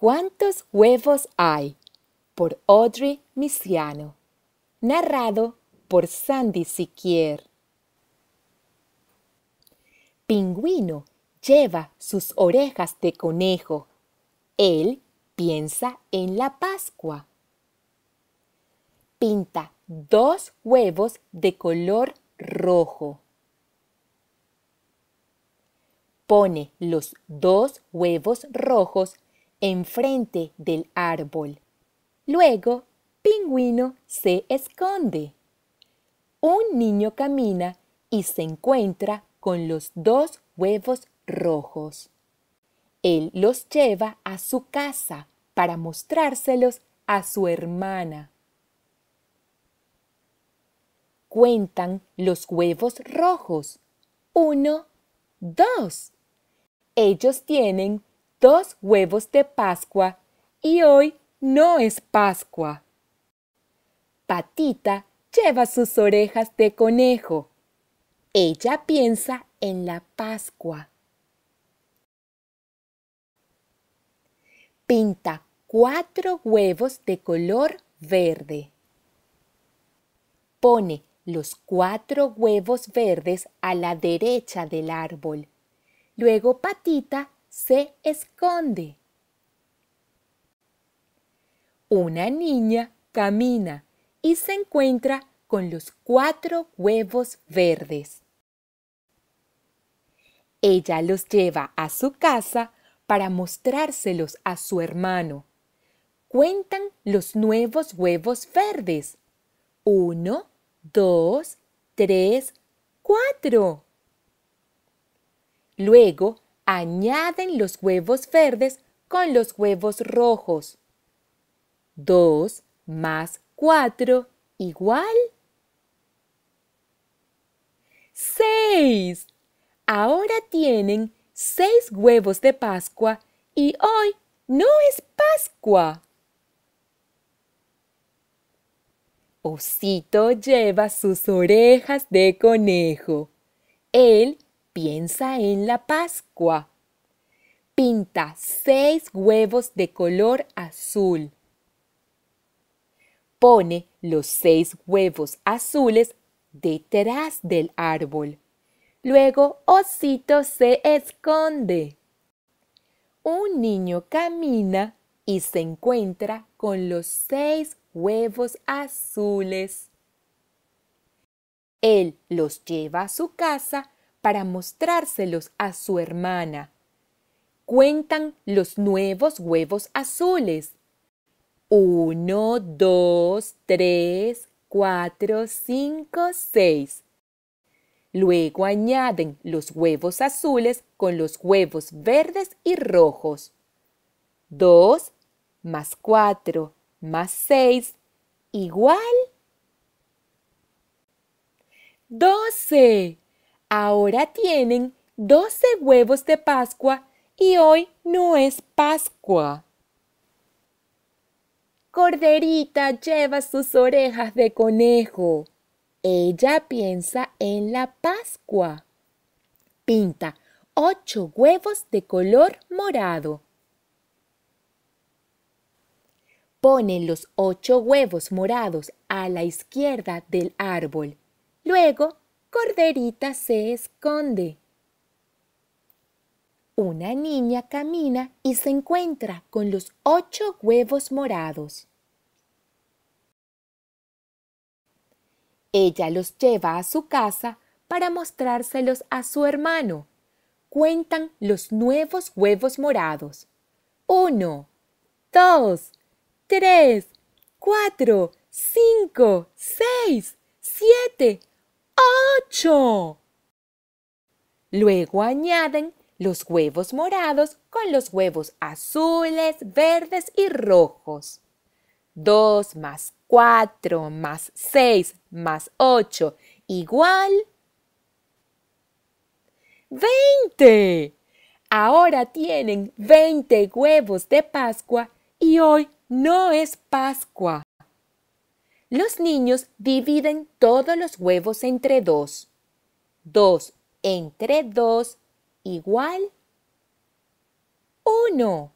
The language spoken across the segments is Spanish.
¿Cuántos huevos hay? por Audrey Misiano. Narrado por Sandy Siquier. Pingüino lleva sus orejas de conejo. Él piensa en la Pascua. Pinta dos huevos de color rojo. Pone los dos huevos rojos enfrente del árbol. Luego, Pingüino se esconde. Un niño camina y se encuentra con los dos huevos rojos. Él los lleva a su casa para mostrárselos a su hermana. Cuentan los huevos rojos. Uno, dos. Ellos tienen dos huevos de Pascua y hoy no es Pascua. Patita lleva sus orejas de conejo. Ella piensa en la Pascua. Pinta cuatro huevos de color verde. Pone los cuatro huevos verdes a la derecha del árbol. Luego Patita se esconde. Una niña camina y se encuentra con los cuatro huevos verdes. Ella los lleva a su casa para mostrárselos a su hermano. Cuentan los nuevos huevos verdes. Uno, dos, tres, cuatro. Luego añaden los huevos verdes con los huevos rojos. Dos más cuatro, igual 6. Ahora tienen seis huevos de Pascua y hoy no es Pascua. Osito lleva sus orejas de conejo. Él piensa en la Pascua. Pinta seis huevos de color azul. Pone los seis huevos azules detrás del árbol. Luego Osito se esconde. Un niño camina y se encuentra con los seis huevos azules. Él los lleva a su casa para mostrárselos a su hermana. Cuentan los nuevos huevos azules. 1, 2, 3, 4, 5, 6. Luego añaden los huevos azules con los huevos verdes y rojos. 2, más 4, más 6. Igual. 12. Ahora tienen doce huevos de Pascua y hoy no es Pascua. Corderita lleva sus orejas de conejo. Ella piensa en la Pascua. Pinta ocho huevos de color morado. Ponen los ocho huevos morados a la izquierda del árbol. Luego corderita se esconde. Una niña camina y se encuentra con los ocho huevos morados. Ella los lleva a su casa para mostrárselos a su hermano. Cuentan los nuevos huevos morados. Uno, dos, tres, cuatro, cinco, seis, siete, Luego añaden los huevos morados con los huevos azules, verdes y rojos. Dos más cuatro más seis más ocho igual 20. Ahora tienen 20 huevos de Pascua y hoy no es Pascua. Los niños dividen todos los huevos entre dos. 2 entre 2 igual 1.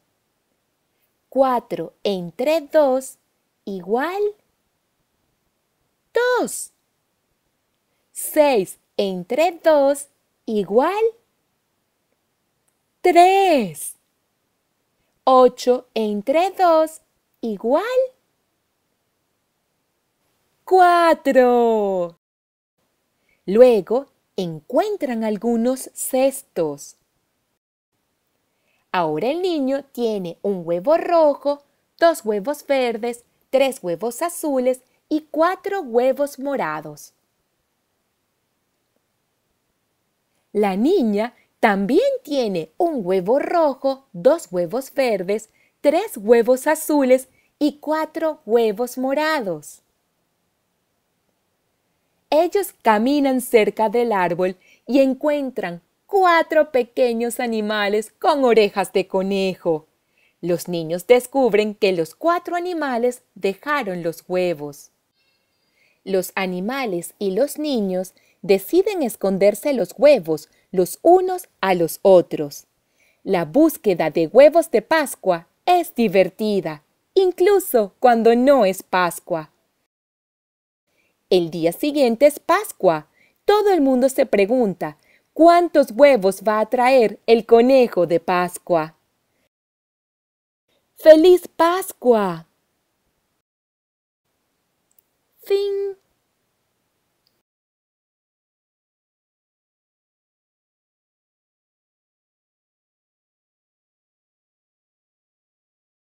4 entre 2 igual 2. 6 entre 2 igual 3. 8 entre 2 igual cuatro. Luego encuentran algunos cestos. Ahora el niño tiene un huevo rojo, dos huevos verdes, tres huevos azules y cuatro huevos morados. La niña también tiene un huevo rojo, dos huevos verdes, tres huevos azules y cuatro huevos morados. Ellos caminan cerca del árbol y encuentran cuatro pequeños animales con orejas de conejo. Los niños descubren que los cuatro animales dejaron los huevos. Los animales y los niños deciden esconderse los huevos los unos a los otros. La búsqueda de huevos de Pascua es divertida, incluso cuando no es Pascua. El día siguiente es Pascua. Todo el mundo se pregunta, ¿cuántos huevos va a traer el conejo de Pascua? ¡Feliz Pascua! Fin.